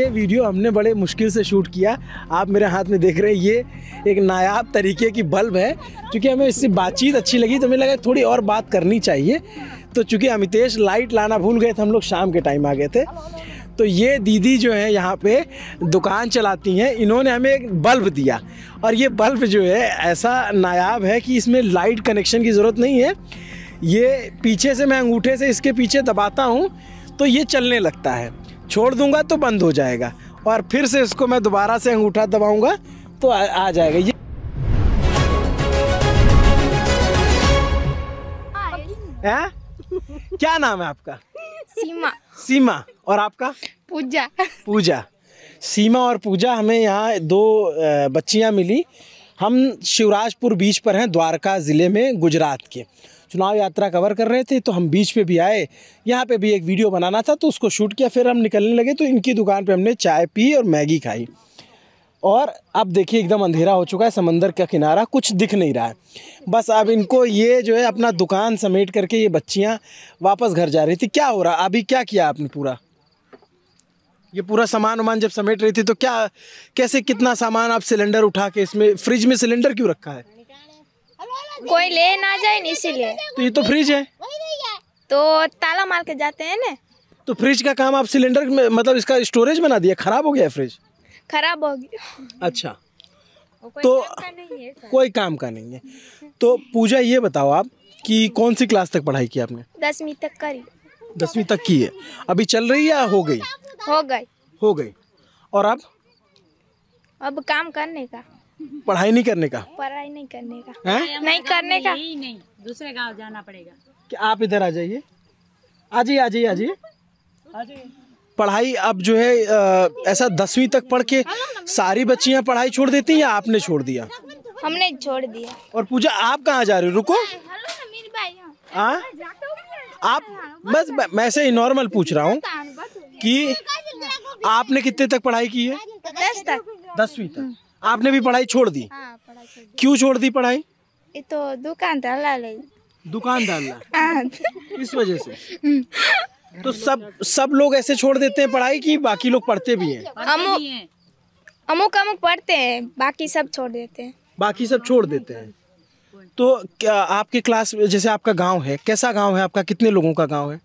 ये वीडियो हमने बड़े मुश्किल से शूट किया आप मेरे हाथ में देख रहे हैं ये एक नायाब तरीके की बल्ब है क्योंकि हमें इससे बातचीत अच्छी लगी तो हमें लगा थोड़ी और बात करनी चाहिए तो चूँकि अमितेश लाइट लाना भूल गए थे हम लोग शाम के टाइम आ गए थे तो ये दीदी जो है यहाँ पे दुकान चलाती हैं इन्होंने हमें एक बल्ब दिया और ये बल्ब जो है ऐसा नायाब है कि इसमें लाइट कनेक्शन की ज़रूरत नहीं है ये पीछे से मैं अंगूठे से इसके पीछे दबाता हूँ तो ये चलने लगता है छोड़ दूंगा तो बंद हो जाएगा और फिर से इसको मैं दोबारा से अंगूठा दबाऊंगा तो आ, आ जाएगा ये है? क्या नाम है आपका सीमा सीमा और आपका पूजा पूजा सीमा और पूजा हमें यहाँ दो बच्चियाँ मिली हम शिवराजपुर बीच पर हैं द्वारका ज़िले में गुजरात के चुनाव यात्रा कवर कर रहे थे तो हम बीच पे भी आए यहाँ पे भी एक वीडियो बनाना था तो उसको शूट किया फिर हम निकलने लगे तो इनकी दुकान पे हमने चाय पी और मैगी खाई और अब देखिए एकदम अंधेरा हो चुका है समंदर का किनारा कुछ दिख नहीं रहा है बस अब इनको ये जो है अपना दुकान समेट करके ये बच्चियाँ वापस घर जा रही थी क्या हो रहा अभी क्या किया आपने पूरा ये पूरा सामान वामान जब समेट रही थी तो क्या कैसे कितना सामान आप सिलेंडर उठा के इसमें फ्रिज में सिलेंडर क्यों रखा है कोई ले ना जाए इसीलिए तो ये तो फ्रिज है तो ताला मार के जाते हैं ना तो फ्रिज का काम आप सिलेंडर में मतलब इसका स्टोरेज बना दिया खराब हो गया फ्रिज खराब हो गया अच्छा तो काम कोई काम का नहीं है तो पूजा ये बताओ आप कि कौन सी क्लास तक पढ़ाई की आपने दसवीं तक करी दसवीं तक की है अभी चल रही या हो गई हो गई हो गई और अब अब काम करने का पढ़ाई नहीं करने का पढ़ाई नहीं करने का है? नहीं करने का नहीं दूसरे गांव जाना पड़ेगा कि आप इधर आ जाइए आ जाइए आ जाइए आ जाइए पढ़ाई अब जो है आ, ऐसा दसवीं तक पढ़ के सारी बच्चियां पढ़ाई छोड़ देती हैं या आपने छोड़ दिया हमने छोड़ दिया और पूजा आप कहाँ जा रहे हो रुको हाँ आप बस मैं ऐसे नॉर्मल पूछ रहा हूँ कि आपने कितने तक पढ़ाई की है दसवीं तक आपने भी पढ़ाई छोड़ दी हाँ, पढ़ाई छोड़ दी क्यों छोड़ दी पढ़ाई ये तो दुकान डाला दुकान डालना हाँ। इस वजह से हम्म। तो सब सब लोग ऐसे छोड़ देते हैं पढ़ाई की बाकी लोग पढ़ते भी हैं अमुक अमुक पढ़ते हैं बाकी सब छोड़ देते हैं बाकी सब छोड़ देते हैं तो क्या आपके क्लास जैसे आपका गांव है कैसा गांव है आपका कितने लोगों का गांव है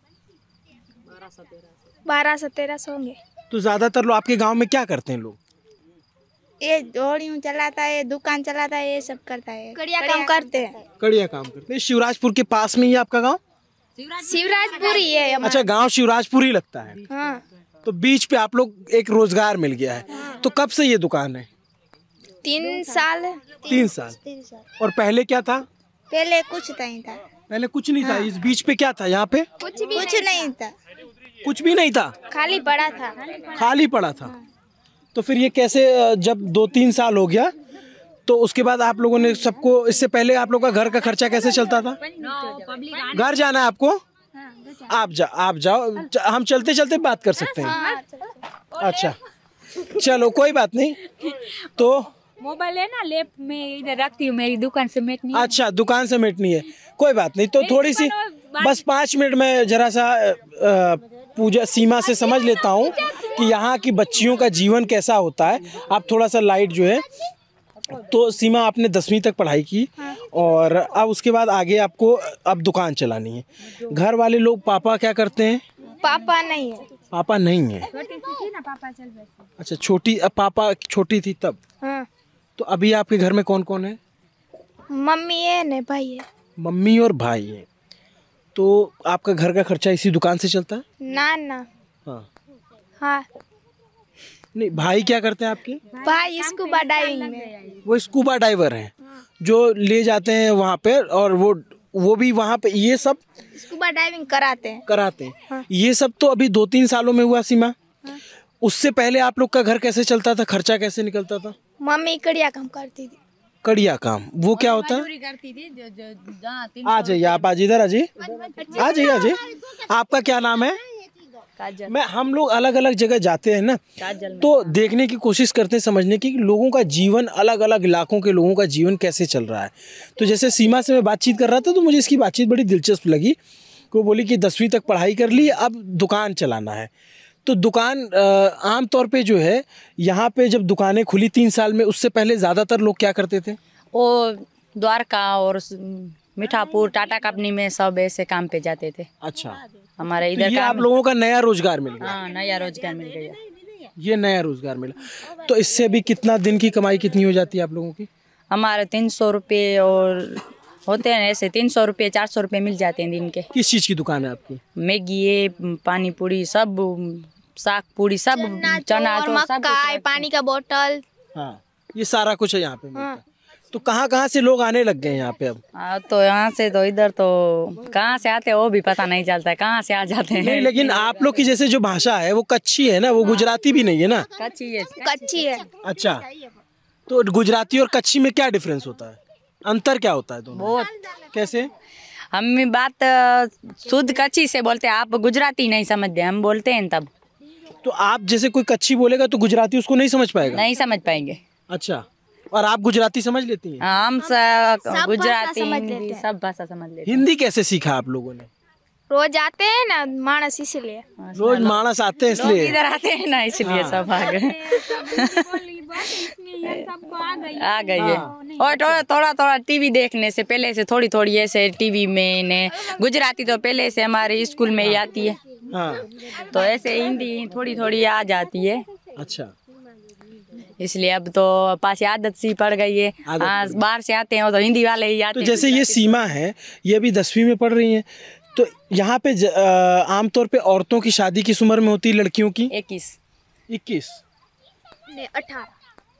बारह सौ तेरह सौ होंगे तो ज़्यादातर लोग आपके गांव में क्या करते हैं लोग ये जोड़ी चलाता है दुकान चलाता है ये सब करता है कड़िया काम करते हैं कड़िया काम करते हैं शिवराजपुर के पास में ही आपका गाँव शिवराजपुर ही है अच्छा गाँव शिवराजपुर ही लगता है हाँ। तो बीच पे आप लोग एक रोजगार मिल गया है हाँ। तो कब से ये दुकान है तीन साल तीन साल और पहले क्या था पहले कुछ नहीं था पहले कुछ नहीं था हाँ। इस बीच पे क्या था यहाँ पे कुछ नहीं था कुछ भी नहीं था खाली पड़ा था खाली पड़ा था हाँ। तो फिर ये कैसे जब दो तीन साल हो गया तो उसके बाद आप लोगों ने सबको इससे पहले आप लोग का घर का खर्चा कैसे चलता था घर जाना है आपको आप जा आप जाओ हम चलते चलते बात कर सकते हैं हाँ, अच्छा चलो कोई बात नहीं तो मोबाइल है ना लेप में इधर रखती हूँ मेरी दुकान से मेटनी अच्छा दुकान से मेटनी है कोई बात नहीं तो थोड़ी सी बस पाँच मिनट में जरा सा पूजा सीमा से समझ लेता हूँ कि यहाँ की बच्चियों का जीवन कैसा होता है आप थोड़ा सा लाइट जो है तो सीमा आपने दसवीं तक पढ़ाई की हाँ। और अब उसके बाद आगे आपको अब दुकान चलानी है घर वाले लोग पापा क्या करते हैं पापा नहीं है पापा नहीं है अच्छा छोटी अब पापा छोटी थी तब हाँ। तो अभी आपके घर में कौन कौन है मम्मी है ने भाई है मम्मी और भाई है तो आपका घर का खर्चा इसी दुकान से चलता है ना ना हाँ नहीं भाई क्या करते हैं आपके भाई स्कूबा डाइविंग में वो स्कूबा डाइवर हैं हाँ। जो ले जाते हैं वहाँ पे और वो वो भी वहाँ पे ये सब स्कूबा डाइविंग कराते हैं कराते हैं हाँ। ये सब तो अभी दो तीन सालों में हुआ सीमा हाँ। उससे पहले आप लोग का घर कैसे चलता था खर्चा कैसे निकलता था मम्मी कड़िया काम करती थी कड़िया काम वो क्या तो होता है आ जाइए आप आज इधर आ आ जाइए आ जाइए हाँ। आपका क्या नाम है मैं हम लोग अलग अलग जगह जाते हैं ना तो देखने की कोशिश करते हैं समझने की लोगों का जीवन अलग अलग इलाकों के लोगों का जीवन कैसे चल रहा है तो जैसे सीमा से मैं बातचीत कर रहा था तो मुझे इसकी बातचीत बड़ी दिलचस्प लगी वो बोली कि दसवीं तक पढ़ाई कर ली अब दुकान चलाना है तो दुकान आमतौर पर जो है यहाँ पे जब दुकानें खुली तीन साल में उससे पहले ज़्यादातर लोग क्या करते थे वो द्वारका और मिठापुर टाटा कंपनी में सब ऐसे काम पे जाते थे अच्छा हमारा तो इधर तो आप लोगों का नया रोजगार मिल गया हाँ नया रोजगार मिल गया ये नया रोजगार मिला तो इससे अभी कितना दिन की कमाई कितनी हो जाती है आप लोगों की हमारे तीन सौ रुपये और होते हैं ऐसे तीन सौ रुपये चार सौ रुपये मिल जाते हैं दिन के किस चीज़ की दुकान है आपकी मैगी ये पानी पूरी सब साग पूरी सब चना, तो तो पानी का बोतल हाँ ये सारा कुछ है यहाँ पे हाँ। तो कहाँ कहाँ से लोग आने लग गए यहाँ पे अब आ, तो यहाँ से तो इधर तो कहाँ से आते वो भी पता नहीं चलता है कहाँ से आ जाते हैं नहीं लेकिन आप लोग की जैसे जो भाषा है वो कच्ची है ना वो गुजराती भी नहीं है ना कच्ची है तो कच्ची है अच्छा तो गुजराती और कच्ची में क्या डिफरेंस होता है अंतर क्या होता है दोनों बहुत कैसे हम बात शुद्ध कच्ची से बोलते हैं आप गुजराती नहीं समझते हम बोलते हैं तब तो आप जैसे कोई कच्ची बोलेगा तो गुजराती उसको नहीं समझ पाएगा नहीं समझ पाएंगे अच्छा और आप गुजराती समझ लेती हैं हम गुजराती हिंदी सब भाषा समझ लेते हिंदी कैसे सीखा आप लोगों ने रोज आते हैं ना मानस इसलिए रोज मानस आते हैं इसलिए इधर आते हैं ना इसलिए हाँ। सब आ गए आ गई है हाँ। और थोड़ा थोड़ा थोड़ा टीवी देखने से पहले से थोड़ी थोड़ी ऐसे टीवी में इन्हें गुजराती तो पहले से हमारे स्कूल में ही आती है हाँ। तो ऐसे हिंदी थोड़ी थोड़ी आ जाती है अच्छा इसलिए अब तो पास आदत सी पड़ गई है हाँ, बाहर से आते हैं तो हिंदी वाले ही आते तो जैसे ये सीमा है ये अभी दसवीं में पढ़ रही है तो यहाँ पे आमतौर पे औरतों की शादी किस उम्र में होती है लड़कियों की इक्कीस इक्कीस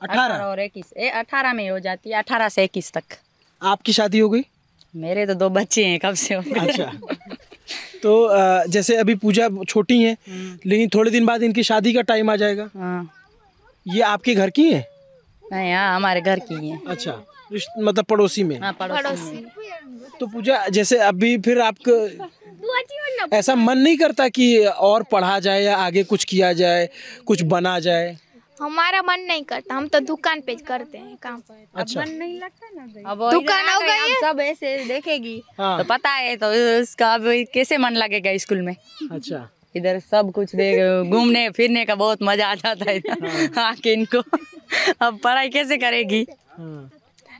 अठारह और इक्कीस अठारह में हो जाती है अठारह से इक्कीस तक आपकी शादी हो गई मेरे तो दो बच्चे हैं कब से हो गए अच्छा तो जैसे अभी पूजा छोटी है हम्म। लेकिन थोड़े दिन बाद इनकी शादी का टाइम आ जाएगा हाँ ये आपके घर की है नहीं हाँ हमारे घर की है अच्छा मतलब पड़ोसी में आ, हाँ, पड़ोसी, पड़ोसी। में। तो पूजा जैसे अभी फिर आपको ऐसा मन नहीं करता कि और पढ़ा जाए या आगे कुछ किया जाए कुछ बना जाए हमारा मन नहीं करता हम तो दुकान पे करते हैं काम अच्छा। मन नहीं लगता ना दुकान हो गई सब ऐसे देखेगी हाँ। तो पता है तो इसका अब कैसे मन लगेगा स्कूल में अच्छा इधर सब कुछ देख घूमने फिरने का बहुत मजा आ जाता है हाँ। आके इनको अब पढ़ाई कैसे करेगी हाँ।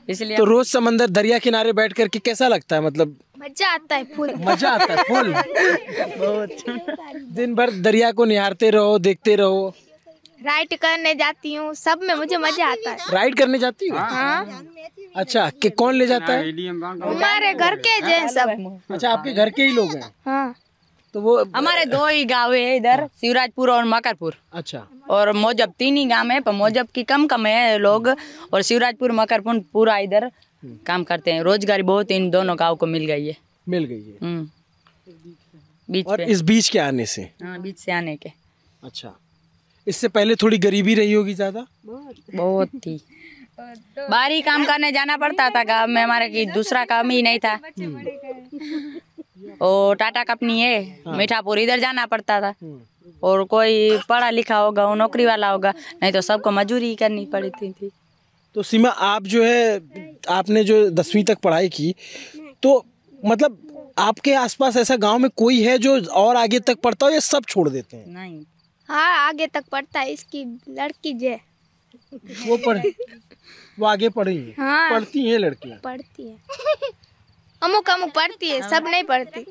इसलिए तो रोज समंदर दरिया किनारे बैठ करके कैसा लगता है मतलब मजा आता है फुल मजा आता है फुल बहुत दिन भर दरिया को निहारते रहो देखते रहो राइड करने जाती हूँ सब में मुझे मजा आता है राइड करने जाती हूँ हाँ। अच्छा कौन ले जाता है हमारे घर के जो सब अच्छा आपके घर के ही लोग हैं हाँ तो वो हमारे दो ही गाँव है इधर हाँ। शिवराजपुर और मकरपुर अच्छा और मोजब तीन ही गाँव है पर मोजब की कम कम है लोग और शिवराजपुर मकरपुर पूरा इधर हम्म। काम करते हैं रोजगारी बहुत इन दोनों गाँव को मिल गई है मिल गई है हम्म। बीच और इस बीच के आने से हाँ बीच से आने के अच्छा इससे पहले थोड़ी गरीबी रही होगी ज्यादा बहुत थी बाहर ही काम करने जाना पड़ता था गाँव में हमारा की दूसरा काम ही नहीं था और टाटा कंपनी है हाँ। मीठापुर इधर जाना पड़ता था हाँ। और कोई पढ़ा लिखा होगा वो नौकरी वाला होगा नहीं तो सबको मजूरी करनी पड़ती थी तो सीमा आप जो है आपने जो दसवीं तक पढ़ाई की तो मतलब आपके आसपास ऐसा गांव में कोई है जो और आगे तक पढ़ता हो या सब छोड़ देते हैं नहीं हाँ आगे तक पढ़ता है इसकी लड़की जो वो पढ़ वो आगे पढ़ी है हाँ, पढ़ती है लड़कियाँ पढ़ती है अमुक अमुक पढ़ती है सब नहीं पढ़ती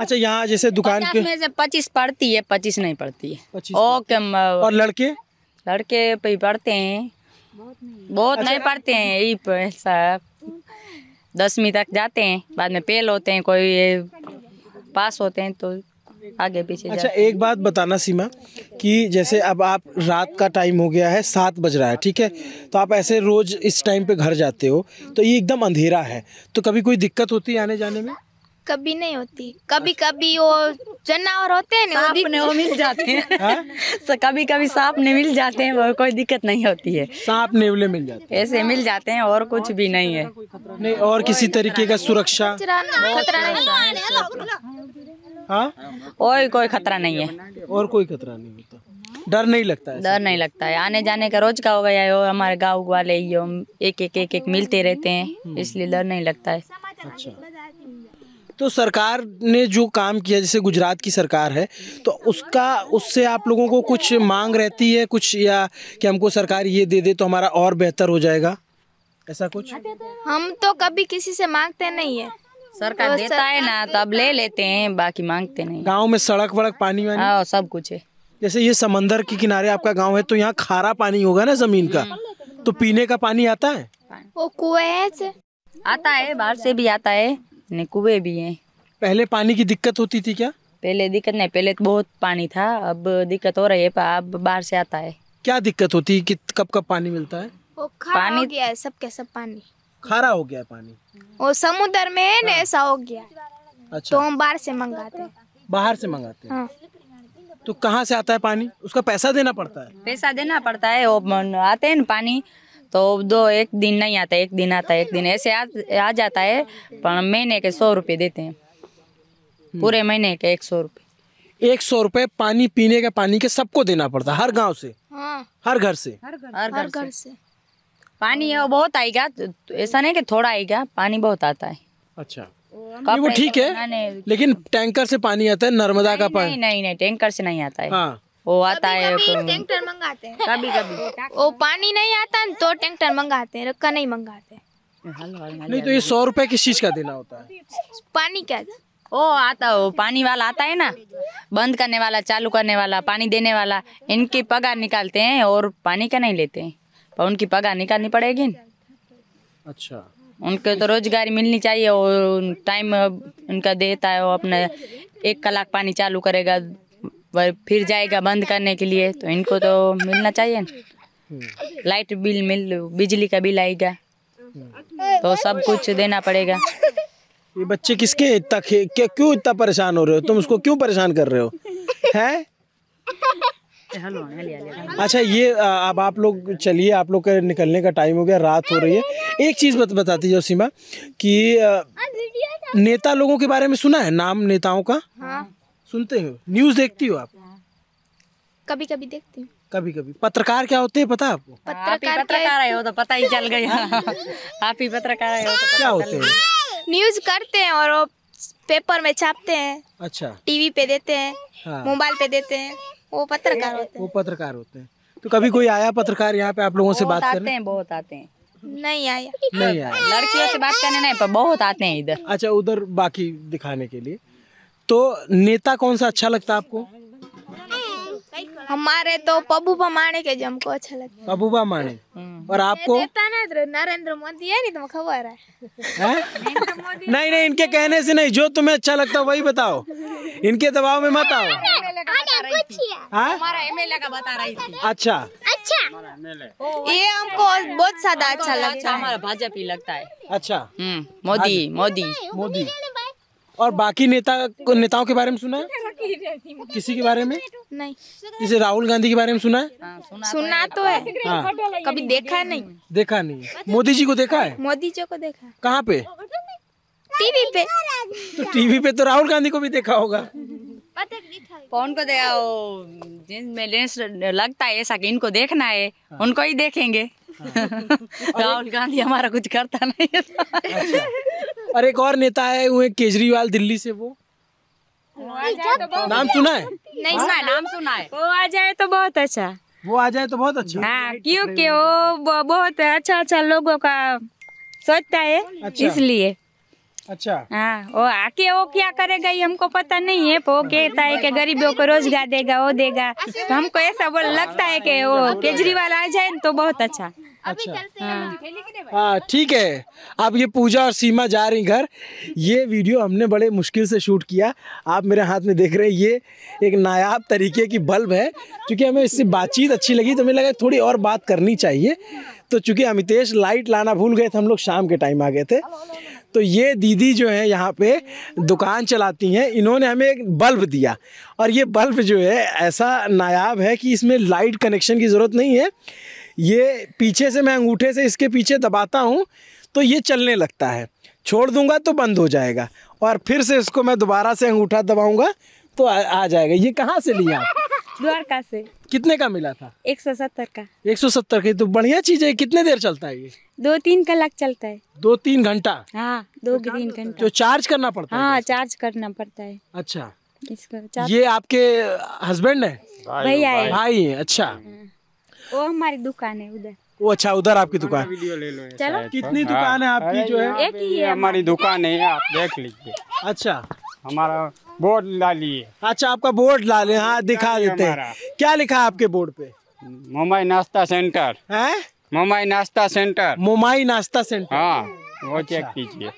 अच्छा यहाँ जैसे दुकान के में से पच्चीस पढ़ती है पच्चीस नहीं पढ़ती है ओके और लड़के लड़के पे पढ़ते हैं बहुत अच्छा। नहीं पढ़ते हैं यही सब दसवीं तक जाते हैं बाद में फेल होते हैं कोई पास होते हैं तो आगे पीछे अच्छा एक बात बताना सीमा कि जैसे अब आप रात का टाइम हो गया है सात बज रहा है ठीक है तो आप ऐसे रोज इस टाइम पे घर जाते हो तो ये एकदम अंधेरा है तो कभी कोई दिक्कत होती है आने जाने में कभी नहीं होती कभी कभी वो जनावर होते हैं सांप ने वो मिल जाते हैं so, कभी कभी सांप ने मिल जाते हैं वो कोई दिक्कत नहीं होती है सांप नेवले मिल जाते हैं ऐसे मिल जाते हैं और कुछ भी नहीं है नहीं और किसी तरीके का सुरक्षा खतरा नहीं हाँ और कोई खतरा नहीं है और कोई खतरा नहीं होता डर नहीं लगता है डर नहीं लगता है आने जाने का रोज का हो गया है हमारे गांव वाले ही एक एक एक एक मिलते रहते हैं हम्म। इसलिए डर नहीं लगता है अच्छा तो सरकार ने जो काम किया जैसे गुजरात की सरकार है तो उसका उससे आप लोगों को कुछ मांग रहती है कुछ या कि हमको सरकार ये दे दे तो हमारा और बेहतर हो जाएगा ऐसा कुछ हम तो कभी किसी से मांगते नहीं है सरकार देता है ना तो अब ले लेते हैं बाकी मांगते नहीं गाँव में सड़क वड़क पानी वानी आ, हाँ, सब कुछ है जैसे ये समंदर के किनारे आपका गाँव है तो यहाँ खारा पानी होगा ना जमीन का तो पीने का पानी आता है वो कुएं से आता है बाहर से भी आता है नहीं कुएं भी है पहले पानी की दिक्कत होती थी क्या पहले दिक्कत नहीं पहले तो बहुत पानी था अब दिक्कत हो रही है अब बाहर से आता है क्या दिक्कत होती है कब कब पानी मिलता है वो पानी सब के सब पानी खारा हो गया है पानी वो समुद्र में हाँ। ऐसा हो गया अच्छा तो हम बाहर से मंगाते हैं बाहर से मंगाते हैं हाँ। तो कहाँ से आता है पानी उसका पैसा देना पड़ता है पैसा देना पड़ता है वो आते हैं पानी तो दो एक दिन नहीं आता एक दिन आता एक दिन ऐसे आ, जाता है पर महीने के सौ रुपये देते हैं हम्म। पूरे महीने के एक सौ रुपये एक सौ रुपये पानी पीने का पानी के सबको देना पड़ता है हर गांव से हाँ। हर घर से हर घर, हर घर से, पानी है वो बहुत आएगा ऐसा नहीं कि थोड़ा आएगा पानी बहुत आता है अच्छा वो ठीक है लेकिन टैंकर से पानी आता है नर्मदा का पानी नहीं नहीं टैंकर से नहीं आता है हाँ। वो आता है टैंकर मंगाते हैं कभी कभी वो पानी नहीं आता तो टैंकर मंगाते हैं रखा नहीं मंगाते नहीं तो ये सौ रुपए किस चीज का देना होता है पानी क्या ओ आता हो पानी वाला आता है ना बंद करने वाला चालू करने वाला पानी देने वाला इनकी पगार निकालते हैं और पानी का नहीं लेते हैं पर उनकी पगार निकालनी पड़ेगी अच्छा उनको तो रोजगारी मिलनी चाहिए और टाइम उनका देता है वो अपने एक कलाक पानी चालू करेगा फिर जाएगा बंद करने के लिए तो इनको तो मिलना चाहिए हम्म। लाइट बिल मिल बिजली का बिल आएगा तो सब कुछ देना पड़ेगा ये बच्चे किसके इतना क्यों इतना परेशान हो रहे हो तुम उसको क्यों परेशान कर रहे हो हैं अच्छा ये अब आप लोग चलिए आप लोग का निकलने का टाइम हो गया रात हो रही है एक चीज़ बत, बताती जो सीमा कि नेता लोगों के बारे में सुना है नाम नेताओं का हाँ। सुनते हो न्यूज़ देखती हो आप कभी कभी देखती हूँ कभी कभी पत्रकार क्या होते हैं पता आपको पत्रकार पत्रकार आए हो तो पता ही चल गया आप ही पत्रकार आए हो तो क्या होते हैं न्यूज़ करते हैं और पेपर में छापते हैं अच्छा टीवी पे देते हैं मोबाइल हाँ। पे देते हैं वो पत्रकार होते हैं वो पत्रकार होते हैं तो कभी कोई आया पत्रकार यहाँ पे आप लोगों से बात करते हैं बहुत आते हैं नहीं आया नहीं आया लड़कियों से बात करने नहीं पर बहुत आते हैं इधर अच्छा उधर बाकी दिखाने के लिए तो नेता कौन सा अच्छा लगता है आपको हमारे तो पबूबा माने के जम को अच्छा लगता है पबूबा माने हम्म। और आपको नेता तो नरेंद्र मोदी है नहीं तुम्हें तो खबर है, है? नहीं नहीं इनके कहने से नहीं जो तुम्हें अच्छा लगता है वही बताओ इनके दबाव में मत आओ हमारा हाँ? एमएलए का बता रही थी अच्छा अच्छा ये अच्छा। हमको बहुत सादा अच्छा लगता है हमारा भाजपा लगता है अच्छा हम्म, मोदी मोदी मोदी और बाकी नेता नेताओं के बारे में सुना है किसी के बारे में नहीं जैसे राहुल गांधी के बारे में सुना है आ, हाँ, सुना, सुना तो है, तो है। हाँ।, हाँ। कभी देखा नहीं देखा नहीं मोदी जी को देखा है मोदी जी को देखा कहाँ पे टीवी पे तो टीवी पे तो राहुल गांधी को भी देखा होगा कौन को दे जिन में लेंस लगता है ऐसा कि इनको देखना है हाँ। उनको ही देखेंगे हाँ। राहुल गांधी हमारा कुछ करता नहीं अच्छा। और एक और नेता है वो केजरीवाल दिल्ली से वो तो नाम अच्छा। सुना है नहीं सुना नाम सुना है वो आ जाए तो बहुत अच्छा वो आ जाए तो बहुत अच्छा हाँ क्योंकि वो बहुत अच्छा अच्छा लोगों का सोचता है अच्छा। इसलिए अच्छा हाँ वो आके वो क्या करेगा ये हमको पता नहीं है वो कहता है कि गरीबों को रोजगार देगा वो देगा तो हमको ऐसा बोल लगता है कि वो केजरीवाल आ जाए तो बहुत अच्छा अच्छा हाँ। हाँ, ठीक है आप ये पूजा और सीमा जा रही घर ये वीडियो हमने बड़े मुश्किल से शूट किया आप मेरे हाथ में देख रहे हैं ये एक नायाब तरीके की बल्ब है क्योंकि हमें इससे बातचीत अच्छी लगी तो हमें लगा थोड़ी और बात करनी चाहिए तो चूंकि अमितेश लाइट लाना भूल गए थे हम लोग शाम के टाइम आ गए थे तो ये दीदी जो है यहाँ पे दुकान चलाती हैं इन्होंने हमें एक बल्ब दिया और ये बल्ब जो है ऐसा नायाब है कि इसमें लाइट कनेक्शन की ज़रूरत नहीं है ये पीछे से मैं अंगूठे से इसके पीछे दबाता हूँ तो ये चलने लगता है छोड़ दूंगा तो बंद हो जाएगा और फिर से इसको मैं दोबारा से अंगूठा दबाऊँगा तो आ, आ जाएगा ये कहाँ से लिया आप द्वारका से कितने का मिला था एक सौ सत्तर का एक सौ सत्तर का तो बढ़िया चीज है कितने देर चलता है ये दो तीन कलाक चलता है दो तीन घंटा हाँ दो तो तीन घंटा जो चार्ज करना पड़ता है हाँ चार्ज करना पड़ता है अच्छा इसको ये आपके हस्बैंड है भैया है भाई है अच्छा हाँ। वो हमारी दुकान है उधर वो अच्छा उधर आपकी दुकान चलो कितनी हाँ। दुकान है आपकी जो है एक ही है हमारी दुकान है आप देख लीजिए अच्छा हमारा बोर्ड ला लिए अच्छा आपका बोर्ड ला लिया हाँ दिखा देते हैं क्या लिखा है आपके बोर्ड पे मुंबई नाश्ता सेंटर है मुंबई नाश्ता सेंटर मुंबई नाश्ता सेंटर हाँ वो अच्छा। चेक कीजिए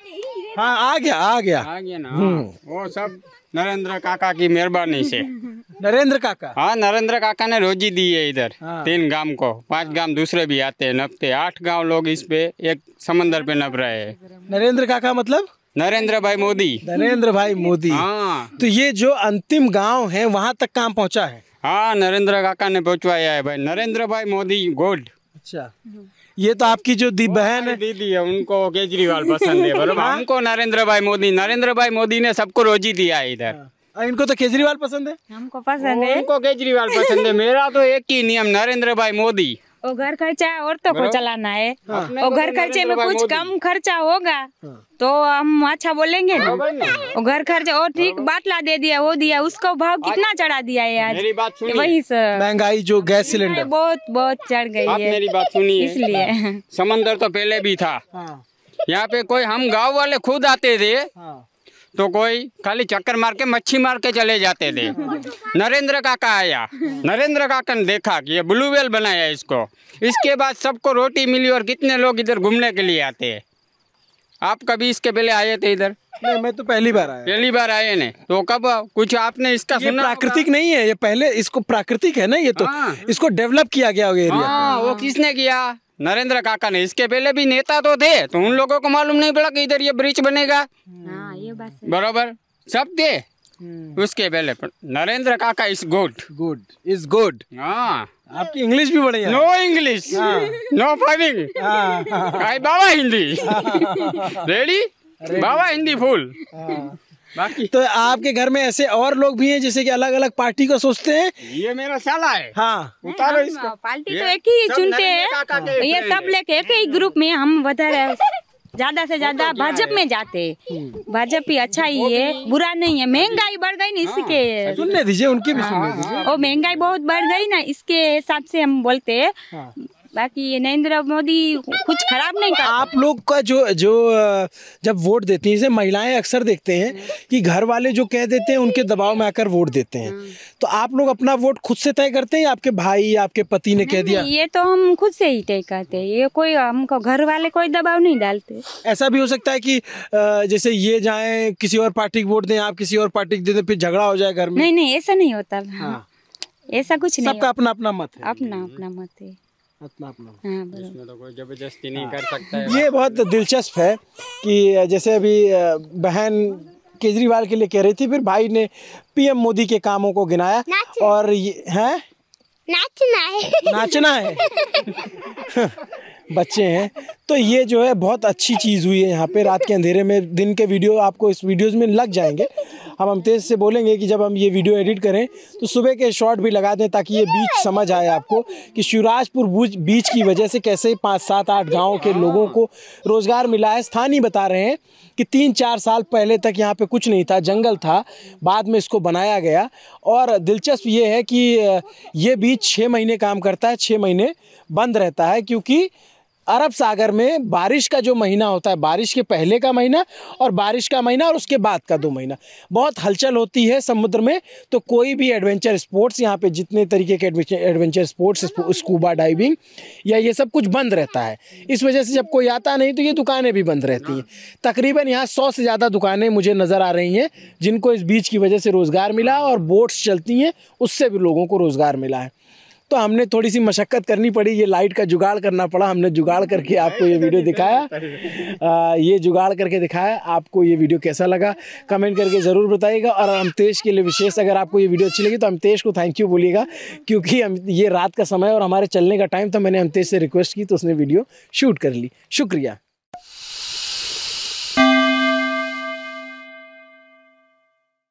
हाँ आ गया आ गया आ गया ना हम्म। वो सब नरेंद्र काका की मेहरबानी से नरेंद्र काका हाँ नरेंद्र काका ने रोजी दी है इधर हाँ। तीन गांव को पांच हाँ। गांव दूसरे भी आते हैं नपते आठ गांव लोग इस पे एक समंदर पे नप रहे हैं नरेंद्र काका मतलब नरेंद्र भाई मोदी नरेंद्र भाई मोदी हाँ तो ये जो अंतिम गांव है वहाँ तक काम पहुँचा है हाँ नरेंद्र काका ने पहुँचवाया है भाई नरेंद्र भाई मोदी गोल्ड अच्छा ये तो आपकी जो दी बहन है दीदी है उनको केजरीवाल पसंद है बोलो हाँ। हमको नरेंद्र भाई मोदी नरेंद्र भाई मोदी ने सबको रोजी दिया है इधर हाँ। इनको तो केजरीवाल पसंद है हमको पसंद है इनको केजरीवाल पसंद है मेरा तो एक ही नियम नरेंद्र भाई मोदी और घर खर्चा और तो को चलाना है और हाँ। घर खर्चे में कुछ कम खर्चा होगा हाँ। तो हम अच्छा बोलेंगे ना और घर खर्चा और ठीक हाँ। बात ला दे दिया वो दिया उसका भाव कितना चढ़ा दिया है आज वही सर महंगाई जो गैस सिलेंडर बहुत बहुत चढ़ गई है मेरी बात सुनिए इसलिए समंदर तो पहले भी था यहाँ पे कोई हम गाँव वाले खुद आते थे तो कोई खाली चक्कर मार के मच्छी मार के चले जाते थे नरेंद्र काका आया नरेंद्र काका ने देखा कि ये ब्लू वेल बनाया इसको इसके बाद सबको रोटी मिली और कितने लोग इधर घूमने के लिए आते हैं आप कभी इसके पहले आए थे इधर नहीं मैं तो पहली बार आया पहली बार आए ने तो कब कुछ आपने इसका ये सुना प्राकृतिक नहीं है ये पहले इसको प्राकृतिक है ना ये तो आ, हाँ। इसको डेवलप किया गया एरिया आ, हाँ, वो किसने किया नरेंद्र काका ने इसके पहले भी नेता तो थे तो उन लोगों को मालूम नहीं पड़ा कि इधर ये ब्रिज बनेगा बराबर सब दे हम्म। उसके पहले नरेंद्र काका is good good is good हाँ आपकी इंग्लिश भी बढ़िया नो इंग्लिश नो फाइनिंग बाबा हिंदी रेडी बाबा हिंदी फुल हाँ। बाकी तो आपके घर में ऐसे और लोग भी हैं जैसे कि अलग अलग पार्टी को सोचते हैं ये मेरा साला है हाँ उतारो इसको पार्टी तो एक ही चुनते हैं ये सब लेके एक ही ग्रुप में हम बता रहे हैं ज्यादा से ज्यादा भाजपा में जाते भाजपा ही अच्छा ही है हम्म। बुरा नहीं है महंगाई बढ़ गई ना हाँ, इसके सुनने दीजिए उनकी भी हाँ, सुनने हाँ, दीजिए महंगाई बहुत बढ़ गई ना इसके हिसाब से हम बोलते हैं बाकी ये नरेंद्र मोदी कुछ खराब नहीं कर आप लोग का जो जो जब वोट देती हैं जैसे महिलाएं अक्सर देखते हैं कि घर वाले जो कह देते हैं उनके दबाव में आकर वोट देते हैं हम्म। तो आप लोग अपना वोट खुद से तय करते हैं या आपके भाई या आपके पति ने कह दिया ये तो हम खुद से ही तय करते हैं ये कोई हमको घर वाले कोई दबाव नहीं डालते ऐसा भी हो सकता है की जैसे ये जाए किसी और पार्टी को वोट दे आप किसी और पार्टी को दे दें फिर झगड़ा हो जाए घर में नहीं नहीं ऐसा नहीं होता हाँ। ऐसा कुछ नहीं सबका अपना अपना मत है अपना अपना मत है मतलब हाँ, तो जबरदस्ती नहीं कर हाँ। सकता है ये बहुत दिलचस्प है कि जैसे अभी बहन केजरीवाल के लिए कह रही थी फिर भाई ने पीएम मोदी के कामों को गिनाया और ये है नाचना है नाचना है बच्चे हैं तो ये जो है बहुत अच्छी चीज़ हुई है यहाँ पे रात के अंधेरे में दिन के वीडियो आपको इस वीडियोस में लग जाएंगे हम तेज से बोलेंगे कि जब हम ये वीडियो एडिट करें तो सुबह के शॉट भी लगा दें ताकि ये बीच समझ आए आपको कि शिवराजपुर बीच की वजह से कैसे पाँच सात आठ गाँव के लोगों को रोज़गार मिला है स्थानीय बता रहे हैं कि तीन चार साल पहले तक यहाँ पर कुछ नहीं था जंगल था बाद में इसको बनाया गया और दिलचस्प ये है कि ये बीच छः महीने काम करता है छः महीने बंद रहता है क्योंकि अरब सागर में बारिश का जो महीना होता है बारिश के पहले का महीना और बारिश का महीना और उसके बाद का दो महीना बहुत हलचल होती है समुद्र में तो कोई भी एडवेंचर स्पोर्ट्स यहाँ पे जितने तरीके के एडवेंचर स्पोर्ट्स स्कूबा डाइविंग या ये सब कुछ बंद रहता है इस वजह से जब कोई आता नहीं तो ये दुकानें भी बंद रहती हैं तकरीबन यहाँ सौ से ज़्यादा दुकानें मुझे नज़र आ रही हैं जिनको इस बीच की वजह से रोज़गार मिला और बोट्स चलती हैं उससे भी लोगों को रोज़गार मिला है तो हमने थोड़ी सी मशक्क़त करनी पड़ी ये लाइट का जुगाड़ करना पड़ा हमने जुगाड़ करके आपको ये वीडियो दिखाया आ, ये जुगाड़ करके दिखाया आपको ये वीडियो कैसा लगा कमेंट करके ज़रूर बताइएगा और अमतेश के लिए विशेष अगर आपको ये वीडियो अच्छी लगी तो अमतेश को थैंक यू बोलिएगा क्योंकि हम ये रात का समय और हमारे चलने का टाइम था मैंने अमतेश से रिक्वेस्ट की तो उसने वीडियो शूट कर ली शुक्रिया